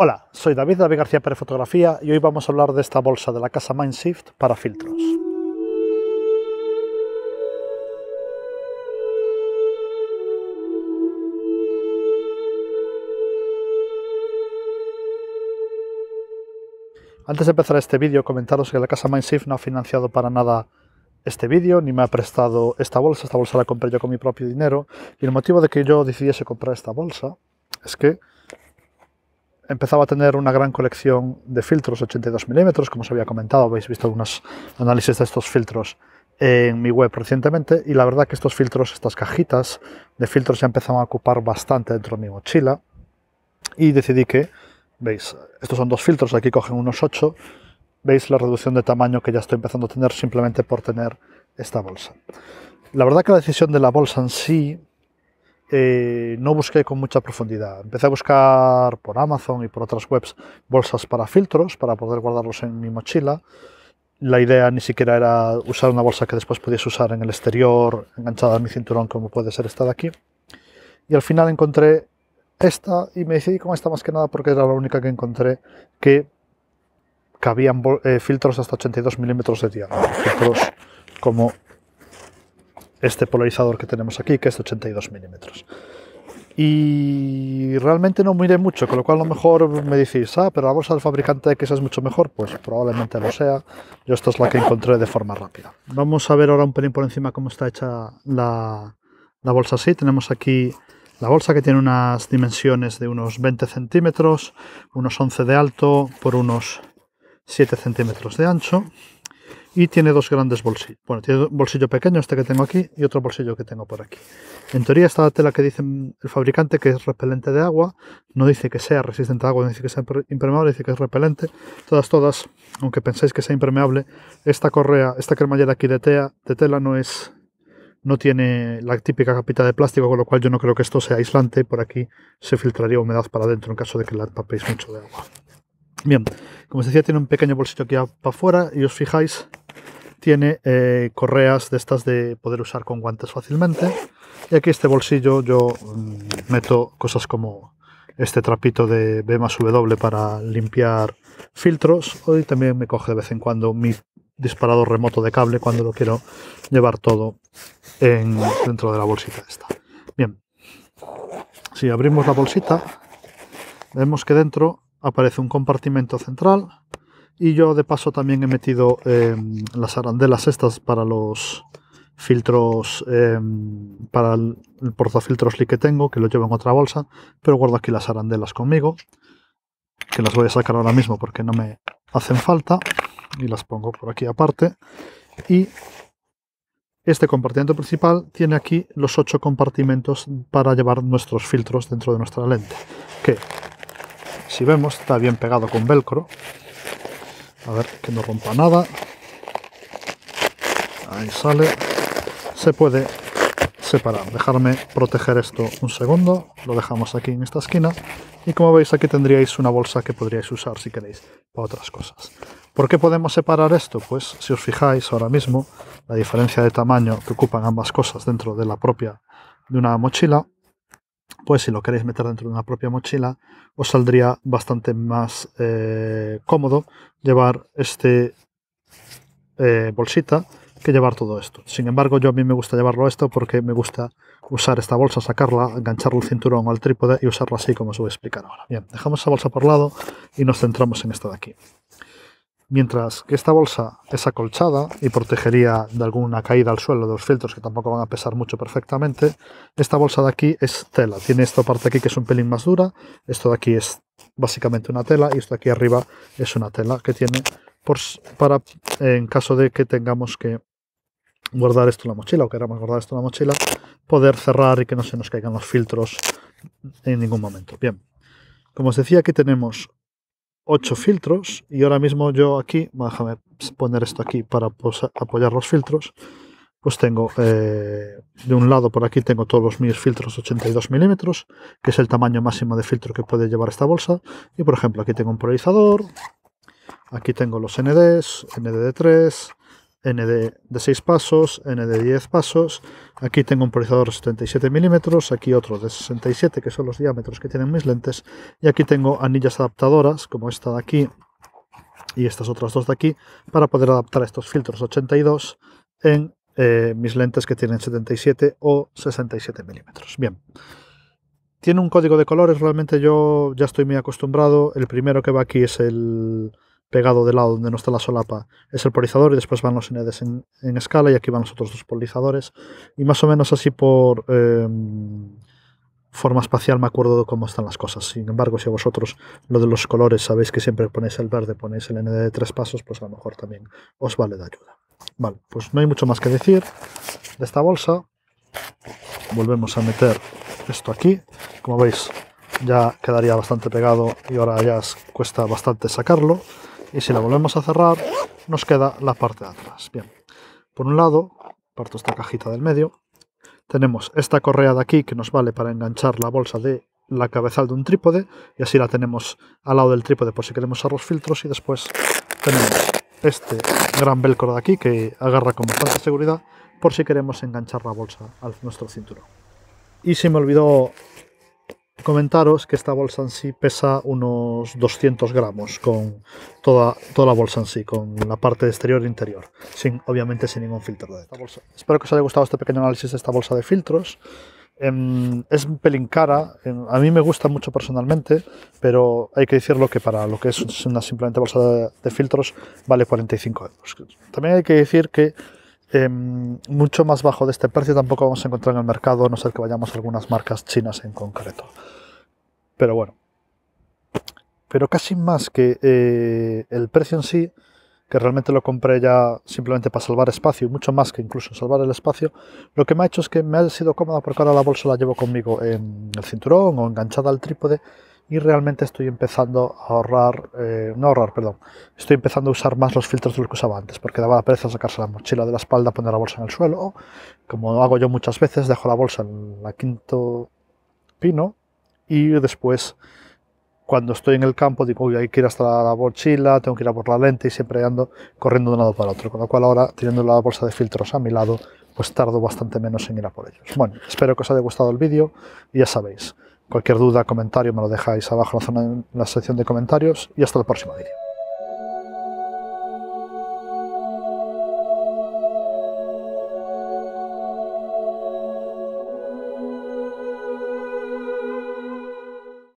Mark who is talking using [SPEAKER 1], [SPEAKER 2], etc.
[SPEAKER 1] Hola, soy David David García para Fotografía y hoy vamos a hablar de esta bolsa de la casa Mindshift para filtros. Antes de empezar este vídeo, comentaros que la casa Mindshift no ha financiado para nada este vídeo, ni me ha prestado esta bolsa, esta bolsa la compré yo con mi propio dinero, y el motivo de que yo decidiese comprar esta bolsa es que empezaba a tener una gran colección de filtros 82 milímetros, como os había comentado, habéis visto unos análisis de estos filtros en mi web recientemente y la verdad que estos filtros, estas cajitas de filtros ya empezaban a ocupar bastante dentro de mi mochila y decidí que, veis, estos son dos filtros, aquí cogen unos 8, veis la reducción de tamaño que ya estoy empezando a tener simplemente por tener esta bolsa. La verdad que la decisión de la bolsa en sí eh, no busqué con mucha profundidad. Empecé a buscar por Amazon y por otras webs bolsas para filtros para poder guardarlos en mi mochila. La idea ni siquiera era usar una bolsa que después pudiese usar en el exterior, enganchada a mi cinturón, como puede ser esta de aquí. Y al final encontré esta y me decidí con esta más que nada porque era la única que encontré que cabían eh, filtros hasta 82 milímetros de diámetro. Filtros como este polarizador que tenemos aquí, que es de 82 milímetros. Y realmente no mire mucho, con lo cual a lo mejor me decís, ah, pero la bolsa del fabricante X es mucho mejor. Pues probablemente lo sea. Yo esta es la que encontré de forma rápida. Vamos a ver ahora un pelín por encima cómo está hecha la, la bolsa así. Tenemos aquí la bolsa que tiene unas dimensiones de unos 20 centímetros, unos 11 de alto por unos 7 centímetros de ancho y tiene dos grandes bolsillos. Bueno, tiene un bolsillo pequeño, este que tengo aquí, y otro bolsillo que tengo por aquí. En teoría, esta tela que dice el fabricante que es repelente de agua, no dice que sea resistente a agua, no dice que sea impermeable, dice que es repelente. Todas, todas, aunque penséis que sea impermeable, esta correa, esta cremallera aquí de, de tela no es no tiene la típica capita de plástico, con lo cual yo no creo que esto sea aislante. Por aquí se filtraría humedad para adentro en caso de que la tapéis mucho de agua. Bien, como os decía, tiene un pequeño bolsillo aquí para afuera y os fijáis tiene eh, correas de estas de poder usar con guantes fácilmente. Y aquí este bolsillo yo mm, meto cosas como este trapito de B más W para limpiar filtros. Hoy también me coge de vez en cuando mi disparador remoto de cable cuando lo quiero llevar todo dentro de la bolsita esta. Bien, si abrimos la bolsita, vemos que dentro aparece un compartimento central y yo de paso también he metido em, las arandelas estas para los filtros, em, para el, portafiltros que tengo, que lo llevo en otra bolsa, pero guardo aquí las arandelas conmigo, que las voy a sacar ahora mismo porque no me hacen falta, y las pongo por aquí aparte. Y este compartimento principal tiene aquí los ocho compartimentos para llevar nuestros filtros dentro de nuestra lente, que si vemos está bien pegado con velcro, a ver, que no rompa nada. Ahí sale. Se puede separar. Dejarme proteger esto un segundo. Lo dejamos aquí en esta esquina. Y como veis aquí tendríais una bolsa que podríais usar si queréis para otras cosas. ¿Por qué podemos separar esto? Pues si os fijáis ahora mismo la diferencia de tamaño que ocupan ambas cosas dentro de la propia de una mochila pues si lo queréis meter dentro de una propia mochila, os saldría bastante más eh, cómodo llevar este eh, bolsita que llevar todo esto. Sin embargo, yo a mí me gusta llevarlo esto porque me gusta usar esta bolsa, sacarla, engancharle el cinturón al trípode y usarla así como os voy a explicar ahora. Bien, dejamos esa bolsa por lado y nos centramos en esta de aquí mientras que esta bolsa es acolchada y protegería de alguna caída al suelo de los filtros que tampoco van a pesar mucho perfectamente, esta bolsa de aquí es tela, tiene esta parte aquí que es un pelín más dura, esto de aquí es básicamente una tela y esto de aquí arriba es una tela que tiene para en caso de que tengamos que guardar esto en la mochila o queramos guardar esto en la mochila, poder cerrar y que no se nos caigan los filtros en ningún momento. Bien, como os decía, aquí tenemos 8 filtros y ahora mismo yo aquí, déjame poner esto aquí para apoyar los filtros, pues tengo eh, de un lado por aquí tengo todos los mis filtros 82 milímetros, que es el tamaño máximo de filtro que puede llevar esta bolsa, y por ejemplo aquí tengo un polarizador, aquí tengo los NDs, NDD3, N de, 6 pasos, N de 10 pasos. Aquí tengo un polarizador de 77 milímetros, aquí otro de 67, que son los diámetros que tienen mis lentes. Y aquí tengo anillas adaptadoras, como esta de aquí y estas otras dos de aquí, para poder adaptar estos filtros 82 en eh, mis lentes que tienen 77 o 67 milímetros. Bien. Tiene un código de colores, realmente yo ya estoy muy acostumbrado. El primero que va aquí es el pegado del lado donde no está la solapa es el polizador y después van los NEDs en, escala y aquí van los otros dos polizadores y más o menos así por em, forma espacial me acuerdo de cómo están las cosas. Sin embargo, si a vosotros lo de los colores sabéis que siempre ponéis el verde, ponéis el ND e de tres pasos, pues a lo mejor también os vale de ayuda. Vale, pues no hay mucho más que decir de esta bolsa. Volvemos a meter esto aquí. Como veis, ya quedaría bastante pegado y ahora ya cuesta bastante sacarlo y si la volvemos a cerrar nos queda la parte de atrás. Bien, por un lado, parto esta cajita del medio, tenemos esta correa de aquí que nos vale para enganchar la bolsa de la cabezal de un trípode y así la tenemos al lado del trípode por si queremos usar los filtros y después tenemos este gran velcro de aquí que agarra con bastante seguridad por si queremos enganchar la bolsa a nuestro cinturón. Y se me olvidó Comentaros que esta bolsa en sí pesa unos 200 gramos con toda, toda la bolsa en sí, con la parte exterior e interior, sin, obviamente sin ningún filtro de esta bolsa. Espero que os haya gustado este pequeño análisis de esta bolsa de filtros. Em, es un pelín cara, em, a mí me gusta mucho personalmente, pero hay que decirlo que para lo que es una simplemente bolsa de, de filtros vale 45 euros. También hay que decir que Em, mucho más bajo de este precio tampoco vamos a encontrar en el mercado, a no ser que vayamos a algunas marcas chinas en concreto. Pero bueno. Pero casi más que eh, el precio en sí, que realmente lo compré ya simplemente para salvar espacio, mucho más que incluso salvar el espacio, lo que me ha hecho es que me ha sido cómoda porque ahora la bolsa la llevo conmigo en el cinturón o enganchada al trípode y realmente estoy empezando a ahorrar, eh, no ahorrar, perdón, estoy empezando a usar más los filtros de los que usaba antes, porque daba la pereza sacarse la mochila de la espalda, poner la bolsa en el suelo, como hago yo muchas veces, dejo la bolsa en la quinto pino y después cuando estoy en el campo digo, uy, hay que ir hasta la mochila, tengo que ir a por la lente y siempre ando corriendo de un lado para otro, con lo cual ahora teniendo la bolsa de filtros a mi lado, pues tardo bastante menos en ir a por ellos. Bueno, espero que os haya gustado el vídeo y ya sabéis, Cualquier duda, comentario, me lo dejáis abajo en la, en la sección de comentarios y hasta el próximo vídeo.